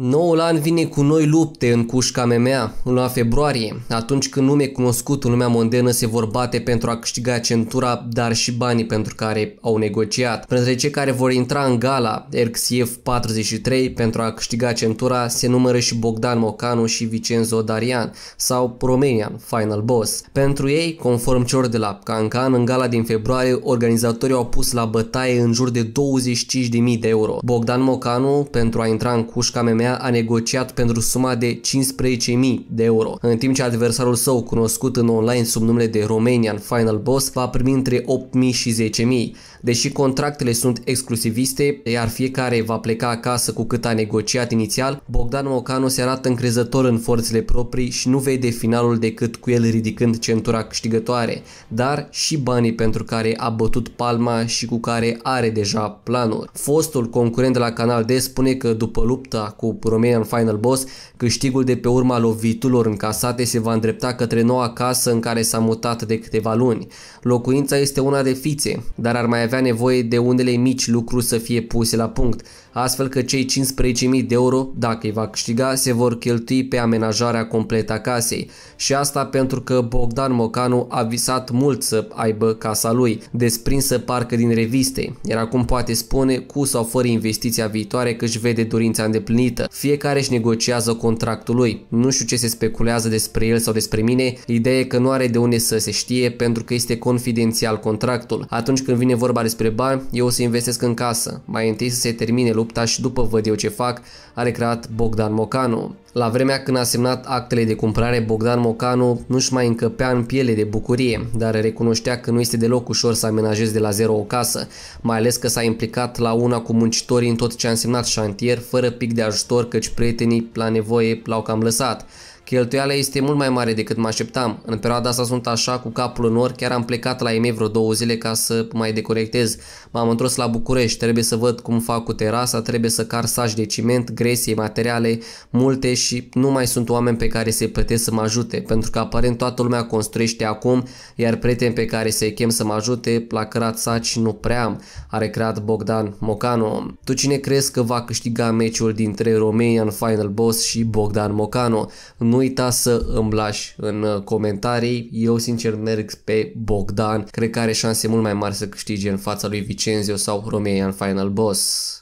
Noul an vine cu noi lupte în cușca MMA, în luna februarie, atunci când nume cunoscut în lumea mondenă se vor bate pentru a câștiga centura, dar și banii pentru care au negociat. Printre cei care vor intra în gala RXF 43 pentru a câștiga centura se numără și Bogdan Mocanu și Vicenzo Darian sau Romanian Final Boss. Pentru ei, conform celor de la Cancan, în gala din februarie, organizatorii au pus la bătaie în jur de 25.000 de euro. Bogdan Mocanu, pentru a intra în cușca MMA, Cornea a negociat pentru suma de 15.000 de euro, în timp ce adversarul său, cunoscut în online sub numele de Romanian Final Boss, va primi între 8.000 și 10.000. Deși contractele sunt exclusiviste, iar fiecare va pleca acasă cu cât a negociat inițial, Bogdan Mocanu se arată încrezător în forțele proprii și nu vede finalul decât cu el ridicând centura câștigătoare, dar și banii pentru care a bătut palma și cu care are deja planuri. Fostul concurent de la Canal D spune că după lupta cu Romanian Final Boss, câștigul de pe urma loviturilor încasate se va îndrepta către noua casă în care s-a mutat de câteva luni. Locuința este una de fițe, dar ar mai avea nevoie de unele mici lucruri să fie puse la punct, astfel că cei 15.000 de euro, dacă îi va câștiga, se vor cheltui pe amenajarea completă a casei și asta pentru că Bogdan Mocanu a visat mult să aibă casa lui, desprinsă parcă din reviste, iar acum poate spune cu sau fără investiția viitoare că își vede dorința îndeplinită. Fiecare își negociază contractul lui. Nu știu ce se speculează despre el sau despre mine, ideea e că nu are de unde să se știe pentru că este confidențial contractul. Atunci când vine vorba despre bani, eu o să investesc în casă. Mai întâi să se termine lucrurile lupta și după văd eu ce fac, a recreat Bogdan Mocanu. La vremea când a semnat actele de cumpărare, Bogdan Mocanu nu-și mai încăpea în piele de bucurie, dar recunoștea că nu este deloc ușor să amenajezi de la zero o casă, mai ales că s-a implicat la una cu muncitorii în tot ce a însemnat șantier, fără pic de ajutor, căci prietenii la nevoie l-au cam lăsat. Cheltuiala este mult mai mare decât mă așteptam. În perioada asta sunt așa cu capul în or, chiar am plecat la EME vreo două zile ca să mai decorectez. M-am întors la București, trebuie să văd cum fac cu terasa, trebuie să car saci de ciment, gresie, materiale, multe și nu mai sunt oameni pe care să-i plătesc să mă ajute, pentru că aparent toată lumea construiește acum, iar prieteni pe care să-i chem să mă ajute, la cărat Saci nu prea am, a recreat Bogdan Mocanu. Tu cine crezi că va câștiga meciul dintre Romanian Final Boss și Bogdan Mocanu? Nu uita să îmi lași în uh, comentarii, eu sincer merg pe Bogdan, cred că are șanse mult mai mari să câștige în fața lui Vicenzio sau Romanian Final Boss.